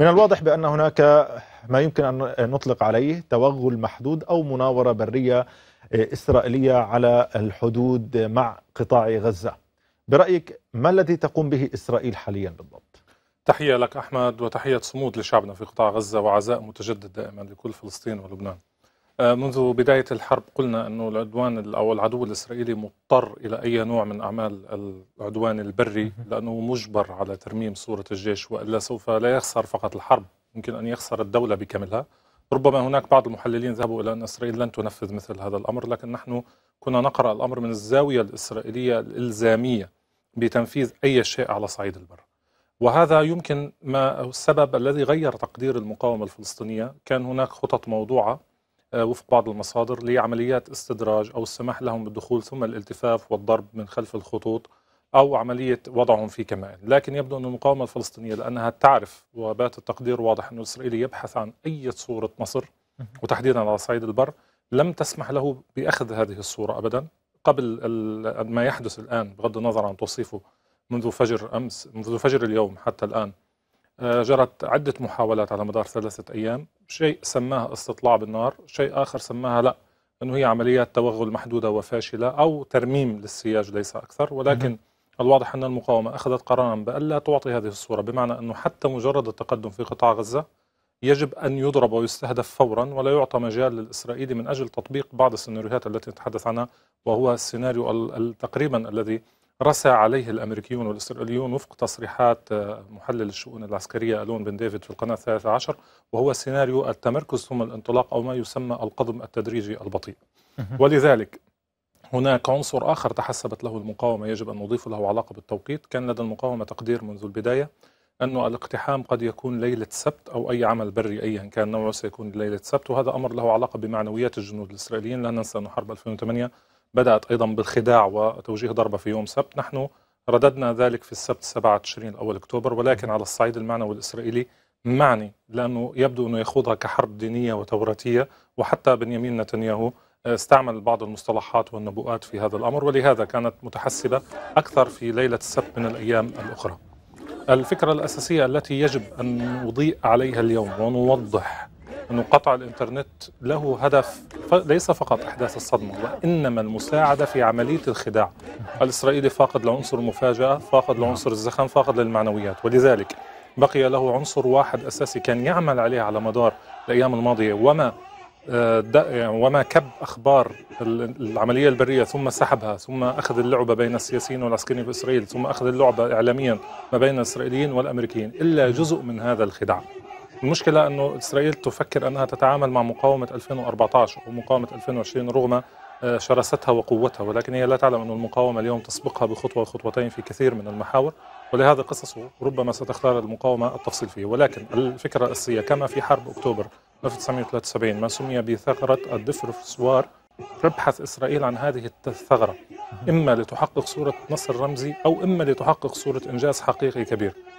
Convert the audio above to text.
من الواضح بأن هناك ما يمكن أن نطلق عليه توغل محدود أو مناورة برية إسرائيلية على الحدود مع قطاع غزة برأيك ما الذي تقوم به إسرائيل حاليا بالضبط؟ تحية لك أحمد وتحية صمود لشعبنا في قطاع غزة وعزاء متجدد دائما لكل فلسطين ولبنان آه، منذ بداية الحرب قلنا أنه العدوان أو العدو الإسرائيلي مضطر إلى أي نوع من أعمال العدوان البري لأنه مجبر على ترميم صورة الجيش وإلا سوف لا يخسر فقط الحرب يمكن أن يخسر الدولة بكاملها ربما هناك بعض المحللين ذهبوا إلى أن إسرائيل لن تنفذ مثل هذا الأمر لكن نحن كنا نقرأ الأمر من الزاوية الإسرائيلية الإلزامية بتنفيذ أي شيء على صعيد البر وهذا يمكن ما السبب الذي غير تقدير المقاومة الفلسطينية كان هناك خطط موضوعة آه، وفق بعض المصادر لعمليات استدراج أو السماح لهم بالدخول ثم الالتفاف والضرب من خلف الخطوط أو عملية وضعهم في كمائن لكن يبدو أن المقاومة الفلسطينية لأنها تعرف وبات التقدير واضح أن الإسرائيلي يبحث عن أي صورة نصر وتحديدا على صعيد البر لم تسمح له بأخذ هذه الصورة أبدا قبل ما يحدث الآن بغض النظر عن توصيفه منذ فجر أمس منذ فجر اليوم حتى الآن آه، جرت عدة محاولات على مدار ثلاثة أيام شيء سماها استطلاع بالنار شيء آخر سماها لا أنه هي عمليات توغل محدودة وفاشلة أو ترميم للسياج ليس أكثر ولكن الواضح أن المقاومة أخذت قرارا بألا تعطي هذه الصورة بمعنى أنه حتى مجرد التقدم في قطاع غزة يجب أن يضرب ويستهدف فورا ولا يعطى مجال للإسرائيلي من أجل تطبيق بعض السيناريوهات التي نتحدث عنها وهو السيناريو تقريبا الذي رسى عليه الامريكيون والاسرائيليون وفق تصريحات آه، محلل الشؤون العسكريه الون بن ديفيد في القناه 13 وهو سيناريو التمركز ثم الانطلاق او ما يسمى القضم التدريجي البطيء. ولذلك هناك عنصر اخر تحسبت له المقاومه يجب ان نضيف له علاقه بالتوقيت، كان لدى المقاومه تقدير منذ البدايه أن الاقتحام قد يكون ليلة سبت أو أي عمل بري أيا كان نوعه سيكون ليلة سبت وهذا أمر له علاقة بمعنويات الجنود الإسرائيليين لا ننسى أن حرب 2008 بدأت أيضا بالخداع وتوجيه ضربة في يوم سبت نحن رددنا ذلك في السبت 27 الأول أكتوبر ولكن على الصعيد المعنوي الإسرائيلي معني لأنه يبدو أنه يخوضها كحرب دينية وتوراتية وحتى بنيامين نتنياهو استعمل بعض المصطلحات والنبوءات في هذا الأمر ولهذا كانت متحسبة أكثر في ليلة السبت من الأيام الأخرى الفكرة الأساسية التي يجب أن نضيء عليها اليوم ونوضح أن قطع الإنترنت له هدف ليس فقط إحداث الصدمة وإنما المساعدة في عملية الخداع الإسرائيلي فاقد لعنصر المفاجأة فاقد لعنصر الزخم فاقد للمعنويات ولذلك بقي له عنصر واحد أساسي كان يعمل عليه على مدار الأيام الماضية وما آه، وما كب اخبار العمليه البريه ثم سحبها ثم اخذ اللعبه بين السياسيين والعسكريين في اسرائيل ثم اخذ اللعبه اعلاميا ما بين الاسرائيليين والامريكيين الا جزء من هذا الخداع المشكلة أنه إسرائيل تفكر أنها تتعامل مع مقاومة 2014 ومقاومة 2020 رغم آه، شراستها وقوتها ولكن هي لا تعلم أن المقاومة اليوم تسبقها بخطوة وخطوتين في كثير من المحاور ولهذا قصص ربما ستختار المقاومة التفصيل فيه ولكن الفكرة الرئيسية كما في حرب أكتوبر 1973 ما سمي بثغرة الدفرسوار تبحث إسرائيل عن هذه الثغرة إما لتحقق صورة نصر رمزي أو إما لتحقق صورة إنجاز حقيقي كبير